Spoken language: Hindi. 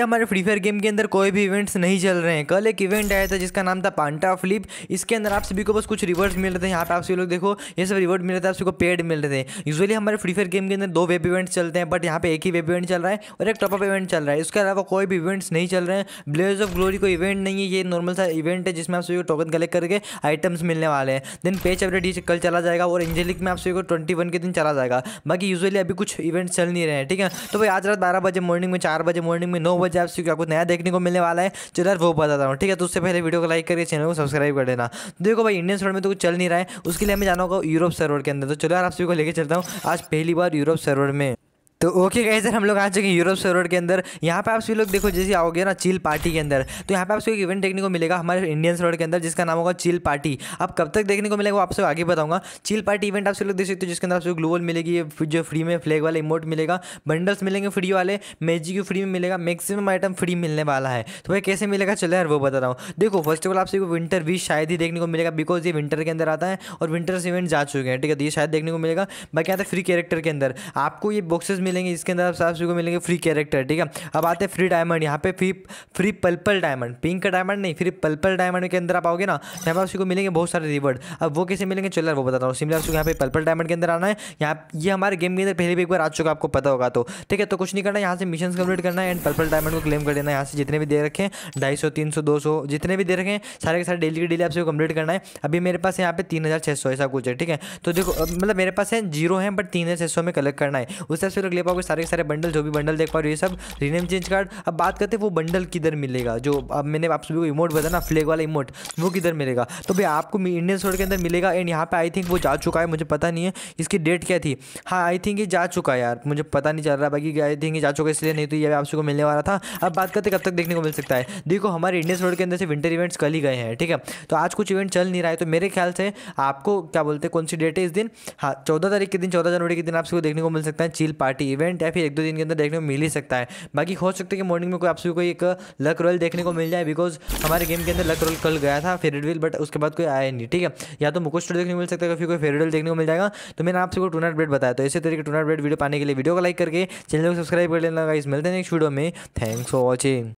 ये हमारे फ्री फायर गेम के अंदर कोई भी इवेंट्स नहीं चल रहे हैं कल एक इवेंट आया था जिसका नाम था पांटा फ्लिप इसके अंदर आप सभी को बस कुछ रिवर्ड्स मिल रहे थे यहाँ पे आप सभी लोग देखो ये सब रिवर्ड मिल रहे थे आप सभी को पेड मिल रहे थे यूजुअली हमारे फ्री फायर गेम के अंदर दो वेब इवेंट्स चलते हैं बट यहाँ पे एक ही वेब इवेंट चल रहा है और एक टॉपअप इवेंट चल रहा है इसके अलावा कोई भी इवेंट्स नहीं चल रहे हैं ब्लेज ऑफ ग्लोरी कोई इवेंट नहीं है ये नॉर्मल सा इवेंट है जिसमें आप सभी को टोकन कलेक्ट करके आइटम्स मिलने वाले हैं देन पेच अपडेट कल चला जाएगा और एंजेलिक में आप सभी को ट्वेंटी के दिन चला जाएगा बाकी यूजुअली अभी कुछ इवेंट्स चल नहीं रहे हैं ठीक है तो भाई आज रात बारह बजे मॉर्निंग में चार बजे मॉर्निंग में नौ बजे मुझे आप क्या कुछ नया देखने को मिलने वाला है चल तो यार वो बताता हूँ ठीक है तो उससे पहले वीडियो को लाइक करके चैनल को सब्सक्राइब कर देना देखो भाई इंडियन सर्वर में तो कुछ चल नहीं रहा है उसके लिए हमें जाना होगा यूरोप सर्वर के अंदर तो चलो यार आप सभी को लेकर चलता हूँ आज पहली बार यूरोप सर्वर में तो ओके गई सर हम लोग आ चुके हैं यूरोप सरोवर के अंदर यहाँ पे आप सभी लोग देखो जैसे आओगे ना चिल पार्टी के अंदर तो यहाँ पे आपको एक इवेंट देखने को मिलेगा हमारे इंडियन सरोवर के अंदर जिसका नाम होगा चिल पार्टी आप कब तक देखने को मिलेगा वो आपसे आगे बताऊंगा चिल पार्टी इवेंट आप सभी लोग देख सकते हो जिसके अंदर आपको ग्लोबल मिलेगी जो फ्री में फ्लैग वाले इमोट मिलेगा बंडल्स मिलेंगे फ्री वाले मैजिक फ्री में मिलेगा मैक्सिमम आइटम फ्री मिलने वाला है तो भाई कैसे मिलेगा चले यार वो बता रहा हूँ देखो फर्स्ट ऑफ ऑल आप सभी को विंटर भी शायद ही देखने को मिलेगा बिकॉज ये विंटर के अंदर आता है और विंटर्स इवेंट जा चुके हैं ठीक है तो ये शायद देखने को मिलेगा बाकी आता है फ्री कैरेक्टर के अंदर आपको ये बॉक्सेस मिलेंगे इसके अंदर आप साफ आपको मिलेंगे फ्री कैरेक्टर ठीक है अब आते हैं फ्री डायमंड यहाँ पे free free purple diamond pink का डायमंड नहीं फ्री पर्पल डायमंड के अंदर आप आओगे ना तो यहाँ पर आपको मिलेंगे बहुत सारे रिवर्ड अब वो कैसे मिलेंगे चलो वो बताता हूँ सिमिलर आपको यहाँ पे पर्पल डायमंड के अंदर आना है यहाँ ये हमारे गेम के अंदर पहले भी एक बार आ चुका आपको पता होगा तो ठीक है तो कुछ नहीं करना यहाँ से मिशन कंप्लीट करना है एंड पर्पल डायमंड को क्लेम कर देना यहाँ से जितने भी दे रखें ढाई सौ तीन सौ दो सौ जितने भी दे रखें सारे के सारे डेली के डेली आपसे कंप्लीट करना है अभी मेरे पास यहाँ पे तीन हज़ार छः सौ ऐसा कुछ है ठीक है तो देखो मतलब मेरे पास है जीरो है बट तीन हज़ार छः सौ में कलेक्ट करना है उस हिसाब से ले पाओगे सारे सारे बंडल जो भी बंडल देख पा रहे हो सब रीनेम चेंज कार्ड अब बात करते हैं वो बंडल किधर मिलेगा जो अब मैंने आप सभी को इमोट बताया ना फ्लेग वाला इमोट वो किधर मिलेगा तो भाई आपको इंडियन स्टोर के अंदर मिलेगा एंड यहाँ पे आई थिंक वो जा चुका है मुझे पता नहीं है इसकी डेट क्या थी हाँ आई थिंक ये जा चुका है यार मुझे पता नहीं चल रहा बाकी आई थिंक ये जा चुका है इसलिए नहीं तो ये आप सबको मिलने वाला था अब बात करते कब तक देखने को मिल सकता है देखो हमारे इंडियन स्टोर के अंदर से विंटर इवेंट्स कल ही गए हैं ठीक है तो आज कुछ इवेंट चल नहीं रहा है तो मेरे ख्याल से आपको क्या बोलते हैं कौन सी डेट है इस दिन हाँ चौदह तारीख के दिन चौदह जनवरी के दिन आप सबको देखने को मिल सकता है चील पार्टी इवेंट है फिर एक दो दिन के अंदर देखने को मिल ही सकता है बाकी हो सकता है कि मॉर्निंग में कोई आप सभी को एक लक रोल देखने को मिल जाए बिकॉज हमारे गेम के अंदर लक रोल कल गया था फेरेडविल बट उसके बाद कोई आया नहीं ठीक है या तो मुकुस्टर देखने को मिल सकता है फिर कोई फेरेडविल देखने को मिल जाएगा तो मैंने आप सबको टूनाट ब्रेड बताया तो इसी तरीके टूनाट ब्रेड वीडियो पाने के लिए वीडियो को लाइक करके चैनल को सब्सक्राइब कर लेना इस मिलते हैं नेक्स्ट वीडियो में थैंक्स फॉर वॉचिंग